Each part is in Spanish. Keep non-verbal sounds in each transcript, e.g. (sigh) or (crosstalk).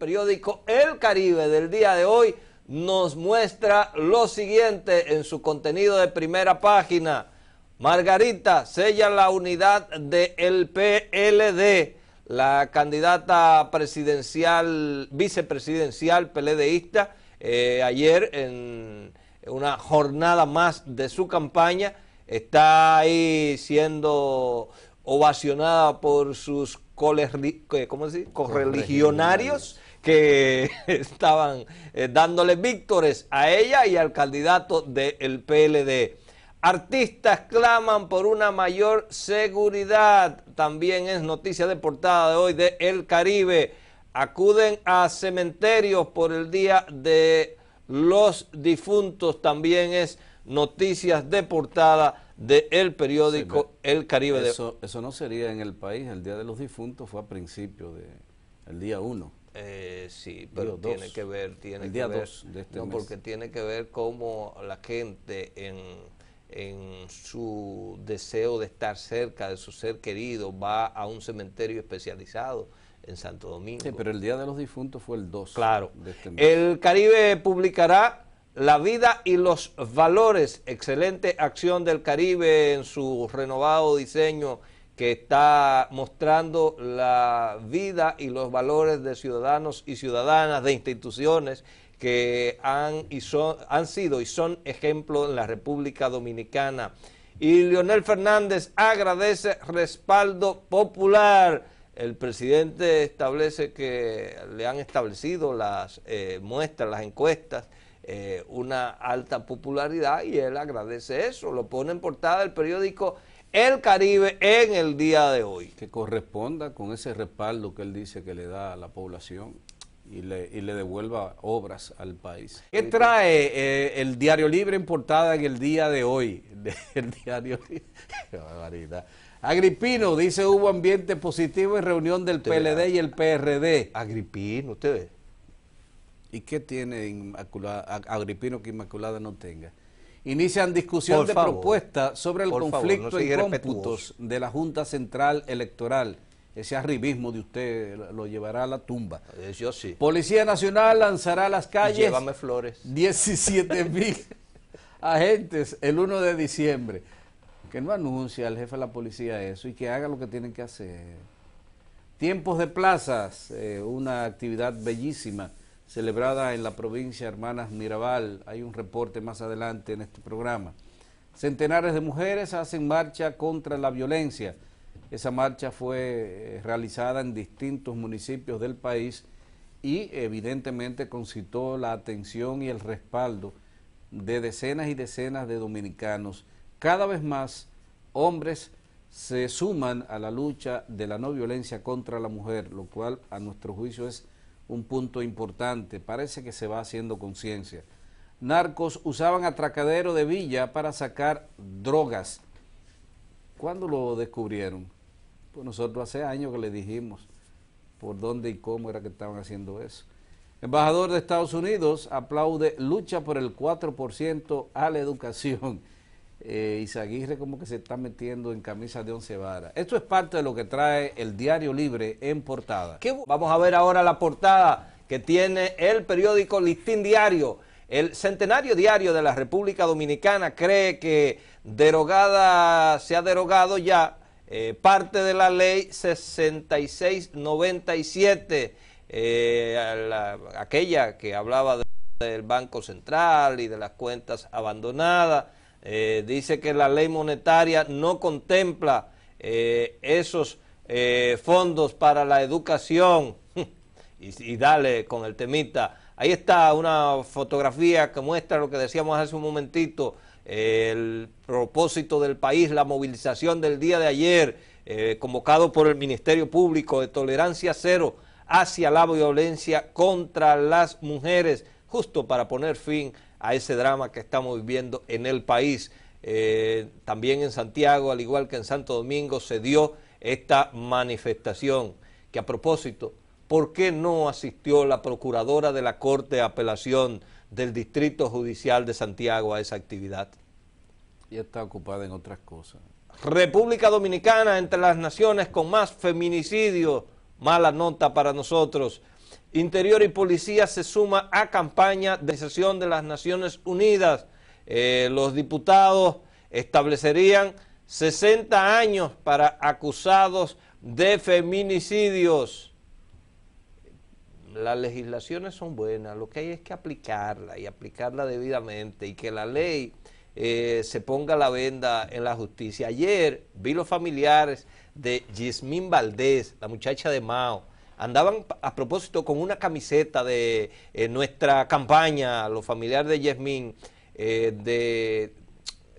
periódico El Caribe del día de hoy nos muestra lo siguiente en su contenido de primera página. Margarita sella la unidad del el PLD. La candidata presidencial, vicepresidencial peledeísta, eh, ayer en una jornada más de su campaña, está ahí siendo ovacionada por sus ¿cómo correligionarios que (laughs) estaban eh, dándole víctores a ella y al candidato del PLD. Artistas claman por una mayor seguridad. También es noticia de portada de hoy de El Caribe. Acuden a cementerios por el Día de los Difuntos. También es noticias de portada del el periódico El Caribe. Eso, eso no sería en el país. El Día de los Difuntos fue a principio de día 1. Eh, sí, pero tiene que ver, tiene que ver, de este no, porque tiene que ver cómo la gente en, su deseo de estar cerca de su ser querido va a un cementerio especializado en Santo Domingo. Sí, pero el Día de los Difuntos fue el 2. Claro. De este mes. El Caribe publicará La vida y los valores, excelente acción del Caribe en su renovado diseño que está mostrando la vida y los valores de ciudadanos y ciudadanas, de instituciones que han, y han sido y son ejemplo en la República Dominicana. Y Leonel Fernández agradece respaldo popular. El presidente establece que le han establecido las eh, muestras, las encuestas, eh, una alta popularidad y él agradece eso. Lo pone en portada el periódico el Caribe en el día de hoy. Que corresponda con ese respaldo que él dice que le da a la población y le, devuelva obras al país. ¿Qué trae eh, el Diario Libre en portada en el día de hoy? (laughs) El Diario (laughs) Agripino dice hubo ambiente positivo en reunión del PLD y el PRD. Agripino, usted ve. ¿Y qué tiene Agripino que Inmaculada no tenga? inician discusión de propuesta sobre el conflicto y cómputos de la Junta Central Electoral. Ese arribismo de usted lo llevará a la tumba. Eh, yo sí. Policía Nacional lanzará a las calles. 17 (laughs) mil agentes el 1 de diciembre. Que no anuncie al jefe de la policía eso y que haga lo que tienen que hacer. Tiempos de plazas, eh, una actividad bellísima celebrada en la provincia Hermanas Mirabal. Hay un reporte más adelante en este programa. Centenares de mujeres hacen marcha contra la violencia. Esa marcha fue eh, realizada en distintos municipios del país y evidentemente concitó la atención y el respaldo de decenas y decenas de dominicanos. Cada vez más hombres se suman a la lucha de la no violencia contra la mujer, lo cual a nuestro juicio es un punto importante. Parece que se va haciendo conciencia. Narcos usaban atracadero de villa para sacar drogas. ¿Cuándo lo descubrieron? Pues nosotros hace años que le dijimos por dónde y cómo era que estaban haciendo eso. Embajador de Estados Unidos aplaude lucha por el 4% a la educación eh, Isaguirre como que se está metiendo en camisas de once varas. Esto es parte de lo que trae el Diario Libre en portada. Vamos a ver ahora la portada que tiene el periódico Listín Diario. El Centenario Diario de la República Dominicana cree que derogada se ha derogado ya eh, parte de la ley 6697, eh, aquella que hablaba del Banco Central y de las cuentas abandonadas. Eh, dice que la ley monetaria no contempla eh, esos eh, fondos para la educación. (laughs) y, dale con el temita. Ahí está una fotografía que muestra lo que decíamos hace un momentito, el propósito del país, la movilización del día de ayer, convocado por el Ministerio Público de Tolerancia Cero hacia la violencia contra las mujeres, justo para poner fin a a ese drama que estamos viviendo en el país. Eh, también en Santiago, al igual que en Santo Domingo, se dio esta manifestación, que a propósito, ¿por qué no asistió la procuradora de la Corte de Apelación del Distrito Judicial de Santiago a esa actividad? Ya está ocupada en otras cosas. República Dominicana entre las naciones con más feminicidio. Mala nota para nosotros. Interior y Policía se suma a campaña de sesión de las Naciones Unidas. Eh, los diputados establecerían 60 años para acusados de feminicidios. Las legislaciones son buenas, lo que hay es que aplicarla y aplicarla debidamente y que la ley eh, se ponga la venda en la justicia. Ayer vi los familiares de Yismín Valdés, la muchacha de Mao, andaban a propósito con una camiseta de eh, nuestra campaña, los familiares de Yasmín, eh, de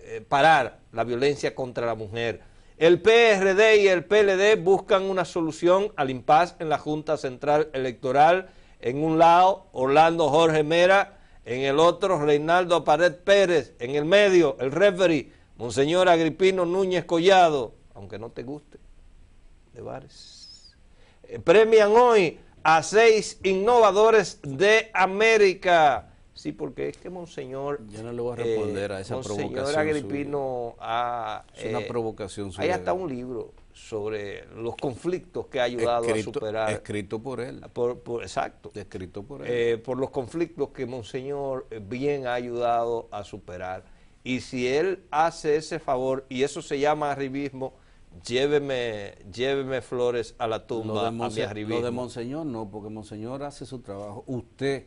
eh, parar la violencia contra la mujer. El PRD y el PLD buscan una solución al impas en la Junta Central Electoral. En un lado, Orlando Jorge Mera, en el otro, Reinaldo Pared Pérez, en el medio, el referee, Monseñor Agripino Núñez Collado, aunque no te guste, de bares. Eh, premian hoy a seis innovadores de América. Sí, porque es que Monseñor... Yo no le voy a responder a eh, esa provocación ha, Es una eh, provocación suya. Hay hasta un libro sobre los conflictos que ha ayudado a superar. Escrito por él. Por, exacto. Escrito por él. por los conflictos que Monseñor bien ha ayudado a superar. Y si él hace ese favor, y eso se llama arribismo, lléveme, lléveme flores a la tumba, a mi Lo de Monseñor no, porque Monseñor hace su trabajo. Usted,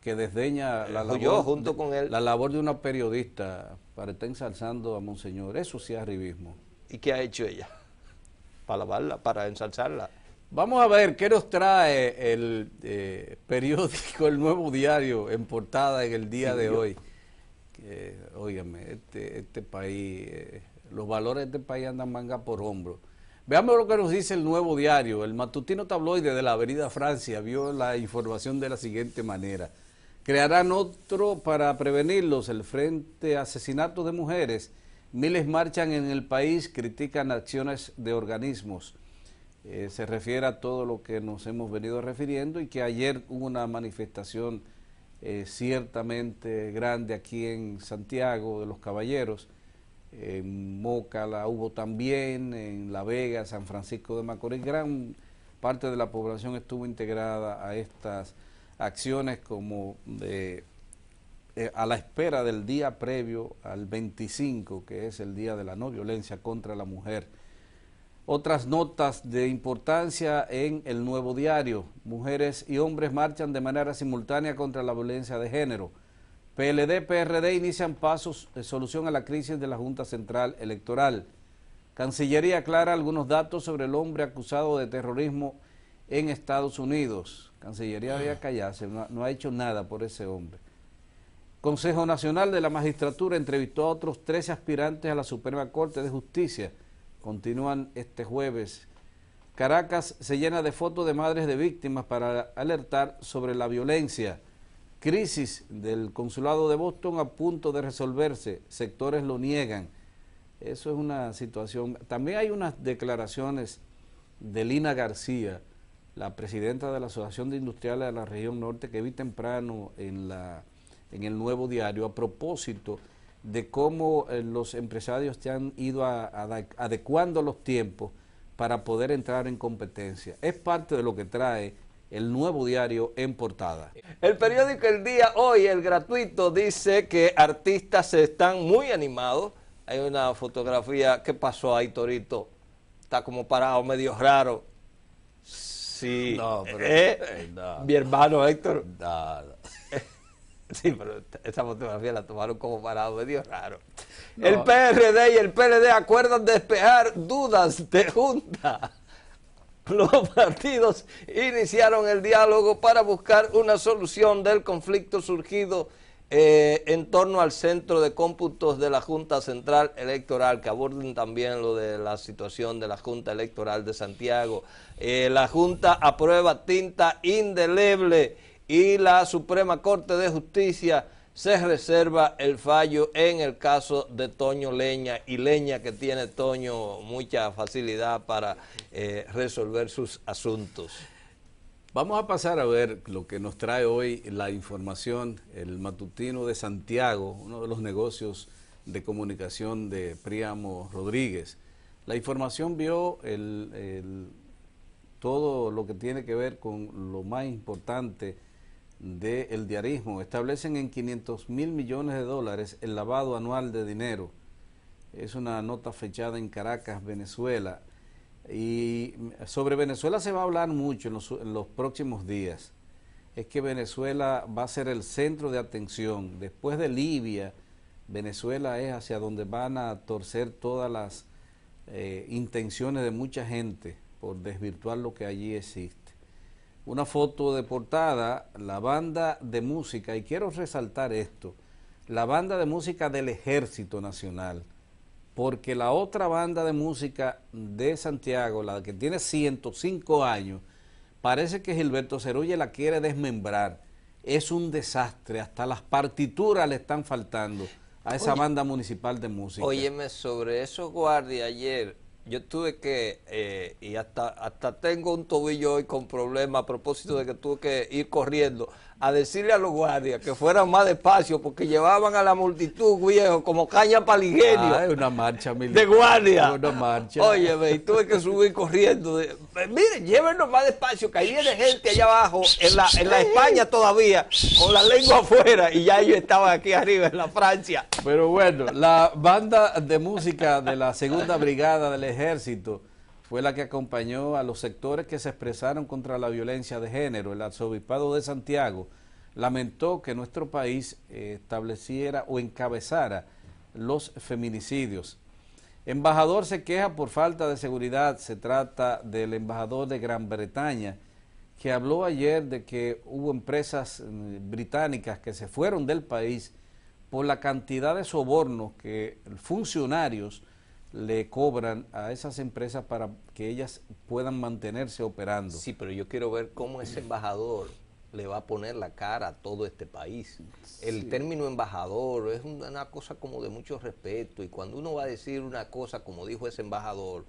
que desdeña la eh, labor, junto de, con la labor de una periodista para estar ensalzando a Monseñor, eso sí es arribismo. ¿Y qué ha hecho ella? Para lavarla, para ensalzarla. Vamos a ver qué nos trae el eh, periódico El Nuevo Diario en portada en el día de hoy. Que, este, este, país... Eh, los valores de este país andan manga por hombro. Veamos lo que nos dice el nuevo diario. El matutino tabloide de la Avenida Francia vio la información de la siguiente manera. Crearán otro para prevenirlos, el Frente asesinatos de Mujeres. Miles marchan en el país, critican acciones de organismos. Eh, se refiere a todo lo que nos hemos venido refiriendo y que ayer hubo una manifestación eh, ciertamente grande aquí en Santiago de los Caballeros en Moca la hubo también, en La Vega, San Francisco de Macorís, gran parte de la población estuvo integrada a estas acciones como de, eh, a la espera del día previo al 25, que es el día de la no violencia contra la mujer. Otras notas de importancia en el nuevo diario. Mujeres y hombres marchan de manera simultánea contra la violencia de género. PLD, PRD inician pasos de solución a la crisis de la Junta Central Electoral. Cancillería aclara algunos datos sobre el hombre acusado de terrorismo en Estados Unidos. Cancillería había ah. callado, no ha hecho nada por ese hombre. Consejo Nacional de la Magistratura entrevistó a otros 13 aspirantes a la Suprema Corte de Justicia. Continúan este jueves. Caracas se llena de fotos de madres de víctimas para alertar sobre la violencia. Crisis del consulado de Boston a punto de resolverse, sectores lo niegan. Eso es una situación. También hay unas declaraciones de Lina García, la presidenta de la Asociación de Industriales de la Región Norte, que vi temprano en, la, en el nuevo diario a propósito de cómo eh, los empresarios se han ido a, adecuando los tiempos para poder entrar en competencia. Es parte de lo que trae el nuevo diario en portada. El periódico El Día hoy, el gratuito, dice que artistas están muy animados. Hay una fotografía, que pasó ahí, Torito? Está como parado, medio raro. Sí. ¿Eh? Eh, Mi hermano Héctor. No, (laughs) sí, pero esa fotografía la tomaron como parado, medio raro. El PRD y el PLD acuerdan despejar dudas de junta. Los partidos iniciaron el diálogo para buscar una solución del conflicto surgido eh, en torno al centro de cómputos de la Junta Central Electoral, que aborden también lo de la situación de la Junta Electoral de Santiago. Eh, la Junta aprueba tinta indeleble y la Suprema Corte de Justicia se reserva el fallo en el caso de Toño Leña y Leña que tiene Toño mucha facilidad para eh, resolver sus asuntos. Vamos a pasar a ver lo que nos trae hoy la información, el matutino de Santiago, uno de los negocios de comunicación de Priamo Rodríguez. La información vio todo lo que tiene que ver con lo más importante del diarismo. Establecen en 500 mil millones de dólares el lavado anual de dinero. Es una nota fechada en Caracas, Venezuela. Y sobre Venezuela se va a hablar mucho en los, próximos días. Es que Venezuela va a ser el centro de atención. Después de Libia, Venezuela es hacia donde van a torcer todas las eh, intenciones de mucha gente por desvirtuar lo que allí existe una foto de portada, la banda de música, y quiero resaltar esto, la banda de música del Ejército Nacional, porque la otra banda de música de Santiago, la que tiene 105 años, parece que Gilberto Cerulle la quiere desmembrar. Es un desastre, hasta las partituras le están faltando a esa banda municipal de música. Óyeme, sobre eso Guardia ayer, yo tuve que, eh, y hasta, hasta tengo un tobillo hoy con problemas a propósito de que tuve que ir corriendo a decirle a los guardias que fueran más despacio porque llevaban a la multitud, viejo, como caña para una marcha De guardia. Una marcha. y tuve que subir corriendo. De, miren, llévenos más despacio, que ahí viene gente allá abajo, en la, en la España todavía, con la lengua afuera, y ya ellos estaban aquí arriba, en la Francia. Pero bueno, la banda de música de la segunda brigada del ejército fue la que acompañó a los sectores que se expresaron contra la violencia de género. El arzobispado de Santiago lamentó que nuestro país eh, estableciera o encabezara los feminicidios. Embajador se queja por falta de seguridad. Se trata del embajador de Gran Bretaña que habló ayer de que hubo empresas mm, británicas que se fueron del país por la cantidad de sobornos que funcionarios le cobran a esas empresas para que ellas puedan mantenerse operando. Sí, pero yo quiero ver cómo ese embajador le va a poner la cara a todo este país. El término embajador es una cosa como de mucho respeto y cuando uno va a decir una cosa como dijo ese embajador,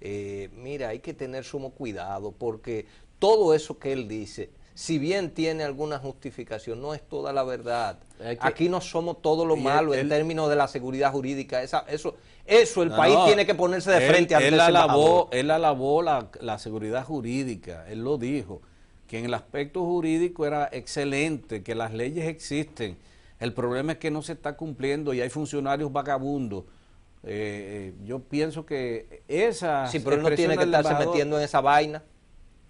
eh, mira, hay que tener sumo cuidado porque todo eso que él dice, si bien tiene alguna justificación, no es toda la verdad. Aquí no somos todo lo malo en términos de la seguridad jurídica. Esa, eso, eso el país tiene que ponerse de frente a él alabó, Él alabó la, seguridad jurídica, él lo dijo, que en el aspecto jurídico era excelente, que las leyes existen. El problema es que no se está cumpliendo y hay funcionarios vagabundos. Eh, eh, yo pienso que esa. Sí, pero no tiene que estarse metiendo en esa vaina.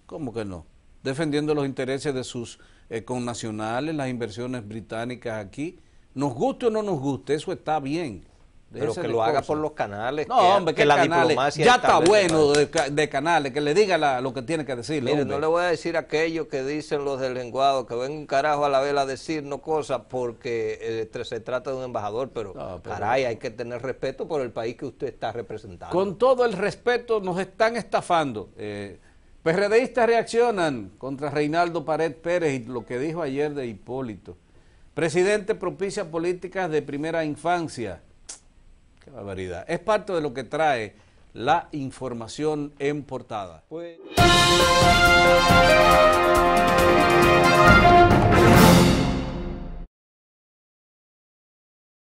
¿Cómo que no? Defendiendo los intereses de sus eh, connacionales, las inversiones británicas aquí. Nos guste o no nos guste, eso está bien. Pero que lo haga por los canales. No, que, hombre, que, la diplomacia. Ya está bueno de, canales, que le diga lo que tiene que decir no le voy a decir aquello que dicen los lenguado que ven un carajo a la vela a decirnos cosas porque eh, se trata de un embajador, pero, caray, hay que tener respeto por el país que usted está representando. Con todo el respeto, nos están estafando. Eh, PRDistas reaccionan contra Reinaldo Pared Pérez y lo que dijo ayer de Hipólito. Presidente propicia políticas de primera infancia es parte de lo que trae la información en portada. Pues-